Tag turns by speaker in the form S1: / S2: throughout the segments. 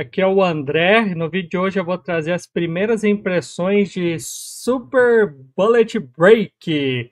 S1: Aqui é o André. No vídeo de hoje eu vou trazer as primeiras impressões de Super Bullet Break.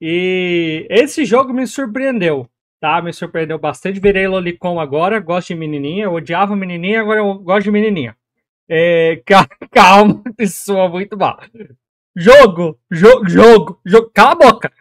S1: E esse jogo me surpreendeu, tá? Me surpreendeu bastante. Virei Lolicon agora, gosto de menininha. Eu odiava menininha, agora eu gosto de menininha. É, calma, isso soa muito mal. Jogo, jogo, jogo, jogo. Cala a boca.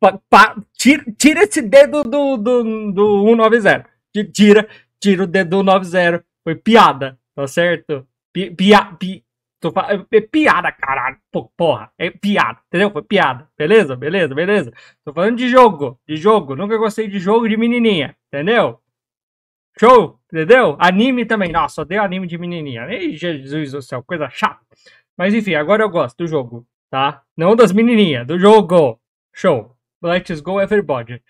S1: Pa, pa, tira, tira, esse dedo do, do, do 190. Tira, tira o dedo do 90 foi piada, tá certo? Pi, pia, pi, tô, é, é piada, caralho. porra, é piada, entendeu? Foi piada. Beleza, beleza, beleza. Tô falando de jogo, de jogo. Nunca gostei de jogo de menininha, entendeu? Show, entendeu? Anime também. Nossa, odeio anime de menininha. Ei, Jesus do céu, coisa chata. Mas enfim, agora eu gosto do jogo, tá? Não das menininhas, do jogo. Show. Let's go everybody.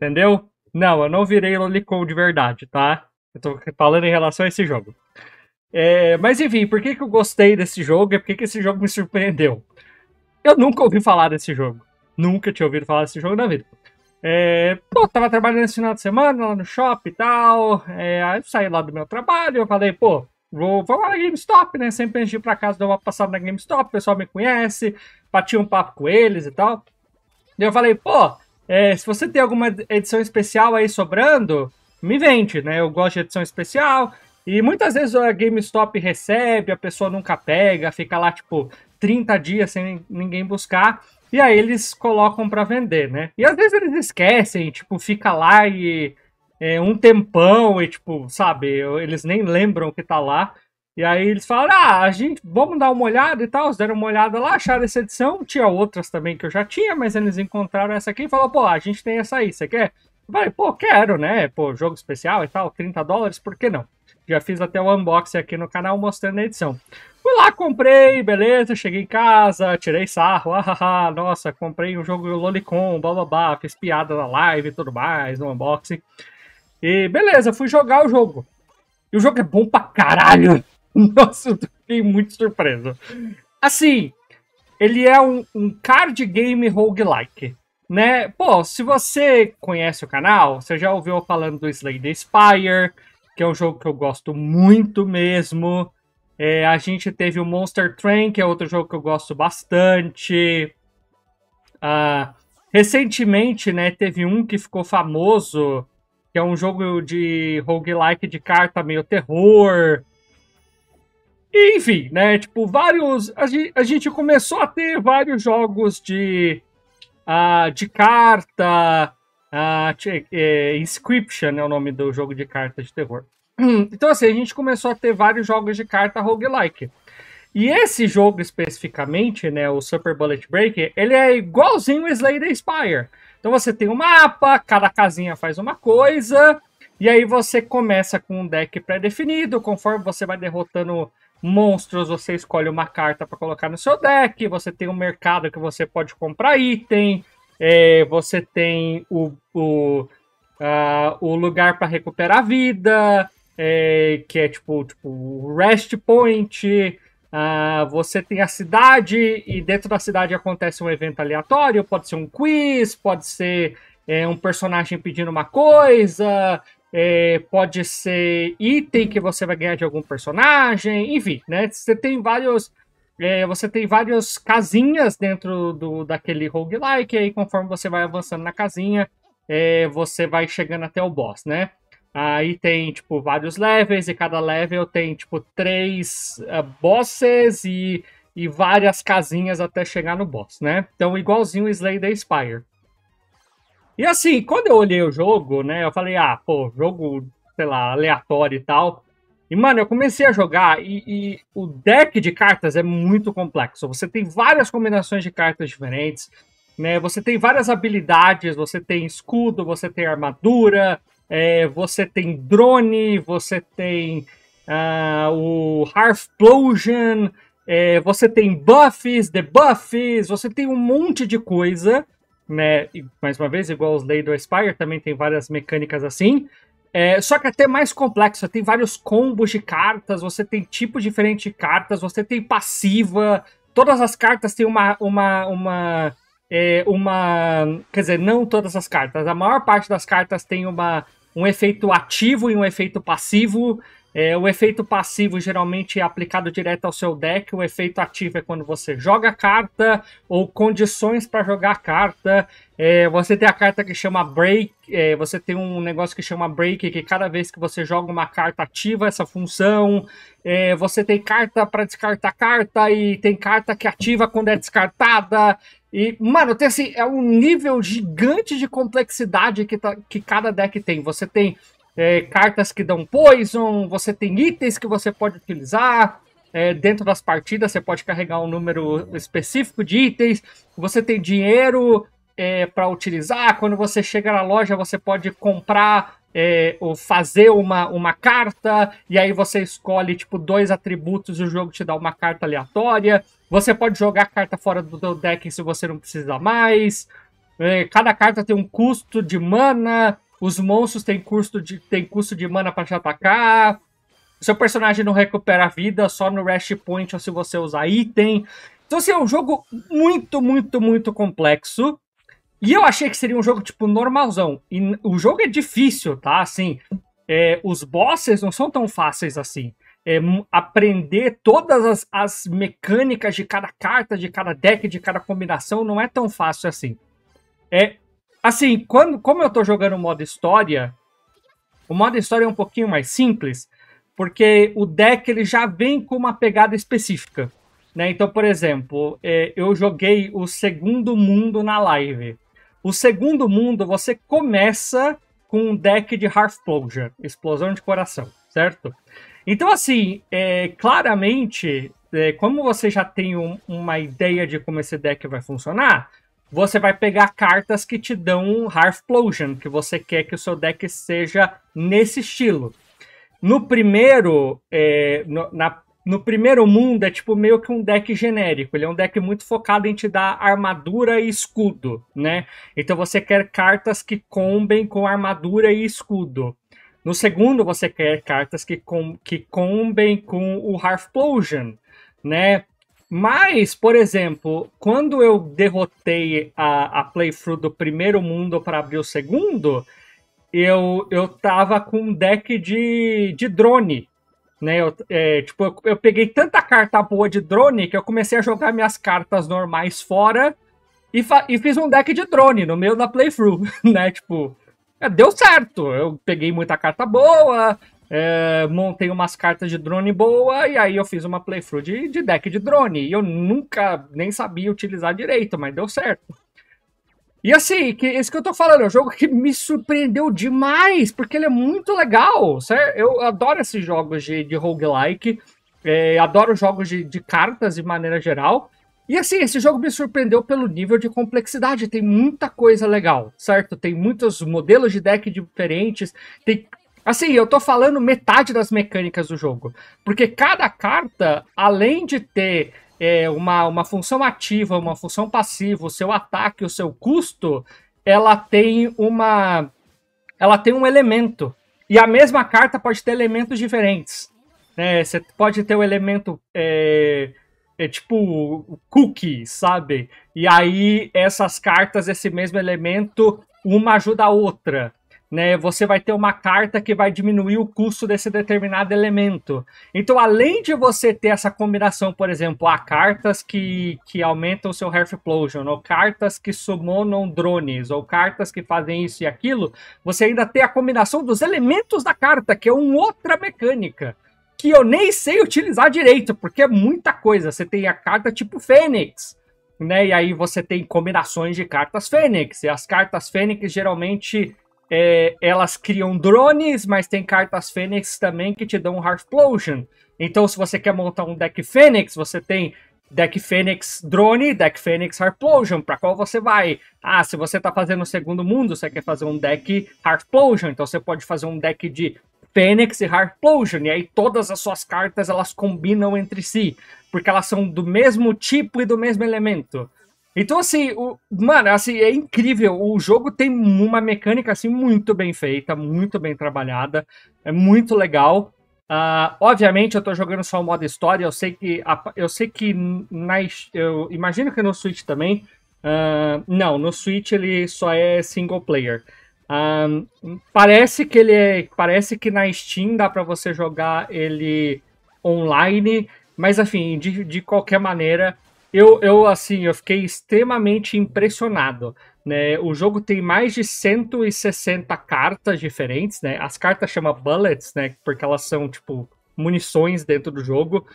S1: Entendeu? Não, eu não virei lolicon de verdade, tá? Eu tô falando em relação a esse jogo. É, mas enfim, por que, que eu gostei desse jogo e por que, que esse jogo me surpreendeu? Eu nunca ouvi falar desse jogo. Nunca tinha ouvido falar desse jogo na vida. É, pô, tava trabalhando esse final de semana lá no shopping e tal. É, aí eu saí lá do meu trabalho, eu falei, pô, vou, vou lá na GameStop, né? Sempre antes de ir pra casa dar uma passada na GameStop, o pessoal me conhece, bati um papo com eles e tal. E eu falei, pô, é, se você tem alguma edição especial aí sobrando, me vende, né? Eu gosto de edição especial. E muitas vezes a GameStop recebe, a pessoa nunca pega, fica lá tipo 30 dias sem ninguém buscar. E aí eles colocam para vender, né? E às vezes eles esquecem, tipo, fica lá e é, um tempão e tipo, sabe, eles nem lembram que tá lá. E aí eles falam, ah, a gente, vamos dar uma olhada e tal. Eles deram uma olhada lá, acharam essa edição. Tinha outras também que eu já tinha, mas eles encontraram essa aqui e falaram, pô, a gente tem essa aí, você quer? Vai, pô, quero, né? Pô, jogo especial e tal, 30 dólares, por que não? Já fiz até o unboxing aqui no canal mostrando a edição. Fui lá, comprei, beleza, cheguei em casa, tirei sarro, ah, nossa, comprei um jogo Lolicon, blá blá blá, fiz piada na live e tudo mais, no unboxing. E beleza, fui jogar o jogo. E o jogo é bom pra caralho! Nossa, eu fiquei muito surpreso. Assim, ele é um, um card game roguelike né? Pô, se você conhece o canal, você já ouviu falando do Slay the Spire, que é um jogo que eu gosto muito mesmo. É, a gente teve o Monster Train, que é outro jogo que eu gosto bastante. Ah, recentemente, né, teve um que ficou famoso, que é um jogo de roguelike de carta meio terror. enfim, né, tipo, vários... A gente, a gente começou a ter vários jogos de ah, de carta. Ah, é, Inscription é o nome do jogo de carta de terror. Então, assim, a gente começou a ter vários jogos de carta roguelike. E esse jogo especificamente, né, o Super Bullet Break, ele é igualzinho o Slay the Spire. Então você tem um mapa, cada casinha faz uma coisa, e aí você começa com um deck pré-definido, conforme você vai derrotando monstros, você escolhe uma carta para colocar no seu deck, você tem um mercado que você pode comprar item, é, você tem o, o, uh, o lugar para recuperar vida, é, que é tipo, tipo rest point, uh, você tem a cidade e dentro da cidade acontece um evento aleatório, pode ser um quiz, pode ser é, um personagem pedindo uma coisa, é, pode ser item que você vai ganhar de algum personagem, enfim, né? Você tem vários. É, você tem várias casinhas dentro do, daquele roguelike, e aí conforme você vai avançando na casinha, é, você vai chegando até o boss, né? Aí tem, tipo, vários levels, e cada level tem, tipo, três uh, bosses e, e várias casinhas até chegar no boss, né? Então, igualzinho o Slay the Spire. E assim, quando eu olhei o jogo, né, eu falei, ah, pô, jogo, sei lá, aleatório e tal. E, mano, eu comecei a jogar e, e, o deck de cartas é muito complexo. Você tem várias combinações de cartas diferentes, né? Você tem várias habilidades, você tem escudo, você tem armadura, é, você tem drone, você tem uh, o Harfplosion, é, você tem buffs, debuffs, você tem um monte de coisa né? E, mais uma vez, igual os Lay do Aspire, também tem várias mecânicas assim. É, só que até mais complexo, tem vários combos de cartas, você tem tipos diferentes de cartas, você tem passiva, todas as cartas têm uma. uma, uma é, uma. Quer dizer, não todas as cartas. A maior parte das cartas tem uma, um efeito ativo e um efeito passivo. É, o efeito passivo geralmente é aplicado direto ao seu deck. O efeito ativo é quando você joga carta ou condições para jogar carta. É, você tem a carta que chama Break. É, você tem um negócio que chama Break, que cada vez que você joga uma carta ativa essa função. É, você tem carta para descartar carta e tem carta que ativa quando é descartada. E, mano, tem assim, é um nível gigante de complexidade que, tá, que cada deck tem. Você tem é, cartas que dão poison, você tem itens que você pode utilizar. É, dentro das partidas você pode carregar um número específico de itens, você tem dinheiro é, para utilizar, quando você chega na loja você pode comprar é, ou fazer uma, uma carta, e aí você escolhe tipo dois atributos e o jogo te dá uma carta aleatória. Você pode jogar a carta fora do seu deck se você não precisa mais. É, cada carta tem um custo de mana. Os monstros têm custo de, têm custo de mana para te atacar. Seu personagem não recupera vida só no Rash Point ou se você usar item. Então, assim, é um jogo muito, muito, muito complexo. E eu achei que seria um jogo, tipo, normalzão. E o jogo é difícil, tá? Assim, é, os bosses não são tão fáceis assim. É, aprender todas as, as, mecânicas de cada carta, de cada deck, de cada combinação, não é tão fácil assim. É, Assim, quando, como eu tô jogando o modo história, o modo história é um pouquinho mais simples, porque o deck ele já vem com uma pegada específica. Né? Então, por exemplo, é, eu joguei o segundo mundo na live. O segundo mundo você começa com um deck de Hearthplosion, explosão de coração, certo? Então, assim, é, claramente, é, como você já tem um, uma ideia de como esse deck vai funcionar, você vai pegar cartas que te dão um Harfplosion, que você quer que o seu deck seja nesse estilo. No primeiro, é, no, na, no primeiro mundo é tipo meio que um deck genérico. Ele é um deck muito focado em te dar armadura e escudo, né? Então você quer cartas que combem com armadura e escudo. No segundo, você quer cartas que, com, que combem com o Harfplosion, né? Mas, por exemplo, quando eu derrotei a, a playthrough do primeiro mundo para abrir o segundo, eu, eu tava com um deck de, de drone. Né? Eu, é, tipo, eu, eu, peguei tanta carta boa de drone que eu comecei a jogar minhas cartas normais fora e, e fiz um deck de drone no meio da playthrough, né? Tipo, é, deu certo. Eu peguei muita carta boa, é, montei umas cartas de drone boa e aí eu fiz uma playthrough de, de deck de drone. E eu nunca nem sabia utilizar direito, mas deu certo. E assim, que, isso que eu tô falando, é um jogo que me surpreendeu demais, porque ele é muito legal, certo? Eu adoro esses jogos de, de roguelike, é, adoro jogos de, de cartas de maneira geral. E assim, esse jogo me surpreendeu pelo nível de complexidade. Tem muita coisa legal, certo? Tem muitos modelos de deck diferentes, tem Assim, eu tô falando metade das mecânicas do jogo. Porque cada carta, além de ter é, uma, uma função ativa, uma função passiva, o seu ataque, o seu custo, ela tem uma. Ela tem um elemento. E a mesma carta pode ter elementos diferentes. Né? Você pode ter o um elemento. É, é tipo cookie, sabe? E aí essas cartas, esse mesmo elemento, uma ajuda a outra né, você vai ter uma carta que vai diminuir o custo desse determinado elemento. Então, além de você ter essa combinação, por exemplo, há cartas que, que aumentam o seu Herfplosion, ou cartas que summonam drones, ou cartas que fazem isso e aquilo, você ainda tem a combinação dos elementos da carta, que é uma outra mecânica que eu nem sei utilizar direito, porque é muita coisa. Você tem a carta tipo Fênix, né? E aí você tem combinações de cartas Fênix. E as cartas Fênix geralmente é, elas criam drones, mas tem cartas Fênix também que te dão um Então, se você quer montar um deck Fênix, você tem deck Fênix Drone, deck Fênix Harplosion, para qual você vai? Ah, se você tá fazendo o segundo mundo, você quer fazer um deck Harplosion, então você pode fazer um deck de Fênix e Harplosion, e aí todas as suas cartas elas combinam entre si, porque elas são do mesmo tipo e do mesmo elemento. Então, assim, o, mano, assim, é incrível. O jogo tem uma mecânica, assim, muito bem feita, muito bem trabalhada. É muito legal. Uh, obviamente, eu tô jogando só o modo história. Eu sei que, a, eu sei que na, eu imagino que no Switch também. Uh, não, no Switch ele só é single player. Um, ah, parece que ele é, parece que na Steam dá para você jogar ele online, mas enfim, assim, de, de qualquer maneira, eu, eu, assim, eu fiquei extremamente impressionado. Né? O jogo tem mais de 160 cartas diferentes, né? As cartas chamam bullets, né? Porque elas são, tipo, munições dentro do jogo.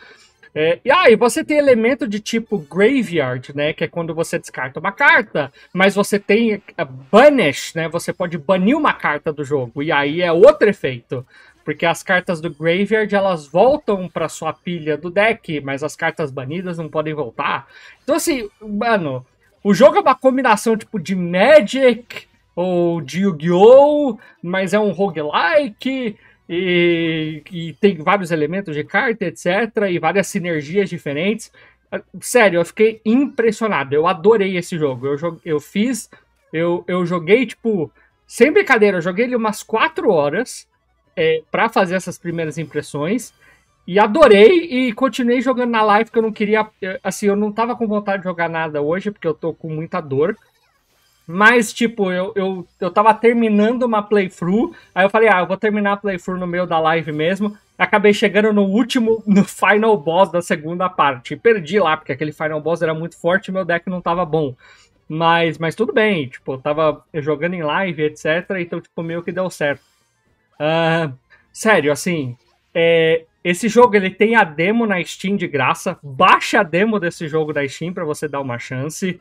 S1: É, e aí, ah, você tem elemento de tipo graveyard, né? Que é quando você descarta uma carta, mas você tem é, banish, né? Você pode banir uma carta do jogo, e aí é outro efeito porque as cartas do graveyard elas voltam para sua pilha do deck, mas as cartas banidas não podem voltar. Então assim, mano, o jogo é uma combinação tipo de Magic ou de Yu-Gi-Oh, mas é um roguelike e, e tem vários elementos de carta, etc, e várias sinergias diferentes. Sério, eu fiquei impressionado. Eu adorei esse jogo. Eu, eu fiz, eu, eu joguei, tipo, sem brincadeira, eu joguei ele umas 4 horas é, para fazer essas primeiras impressões. E adorei e continuei jogando na live, porque eu não queria. É, assim, eu não tava com vontade de jogar nada hoje, porque eu tô com muita dor. Mas, tipo, eu, eu, eu tava terminando uma playthrough. Aí eu falei, ah, eu vou terminar a playthrough no meio da live mesmo. Acabei chegando no último, no final boss da segunda parte. E perdi lá, porque aquele final boss era muito forte e meu deck não tava bom. Mas, mas tudo bem, tipo, eu tava jogando em live, etc. Então, tipo, meio que deu certo. Uh, sério, assim, é, esse jogo ele tem a demo na Steam de graça. Baixa a demo desse jogo da Steam para você dar uma chance.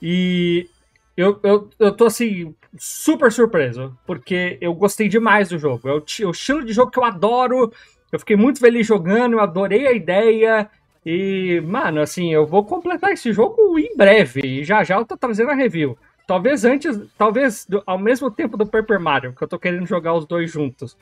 S1: E eu, eu, eu tô assim, super surpreso, porque eu gostei demais do jogo. É o, o estilo de jogo que eu adoro. Eu fiquei muito feliz jogando, eu adorei a ideia. E, mano, assim, eu vou completar esse jogo em breve. E já já eu tô trazendo a review. Talvez antes, talvez ao mesmo tempo do Paper Mario, que eu tô querendo jogar os dois juntos.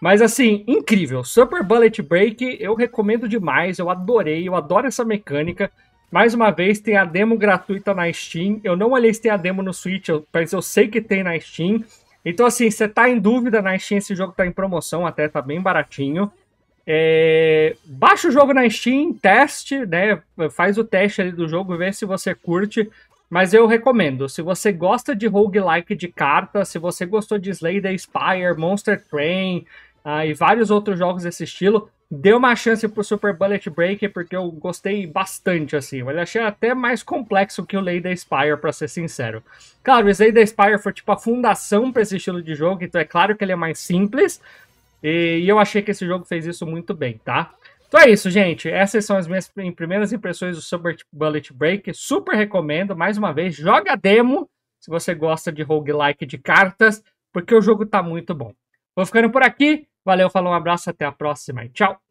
S1: Mas assim, incrível. Super Bullet Break, eu recomendo demais, eu adorei, eu adoro essa mecânica. Mais uma vez, tem a demo gratuita na Steam. Eu não olhei se tem a demo no Switch, eu, mas eu sei que tem na Steam. Então, assim, você tá em dúvida na Steam, esse jogo tá em promoção até, tá bem baratinho. É... Baixa o jogo na Steam, teste, né? Faz o teste ali do jogo, vê se você curte. Mas eu recomendo. Se você gosta de roguelike de carta, se você gostou de Slay the Spire, Monster Train uh, e vários outros jogos desse estilo, dê uma chance pro Super Bullet Break, porque eu gostei bastante, assim. Eu achei até mais complexo que o Slay the Spire, pra ser sincero. Claro, o Slay the Spire foi tipo a fundação para esse estilo de jogo, então é claro que ele é mais simples. E, e eu achei que esse jogo fez isso muito bem, tá? Então é isso, gente. Essas são as minhas primeiras impressões do Super Bullet Break. Super recomendo. Mais uma vez, joga a demo se você gosta de roguelike de cartas, porque o jogo tá muito bom. Vou ficando por aqui. Valeu, falou, um abraço, até a próxima e tchau!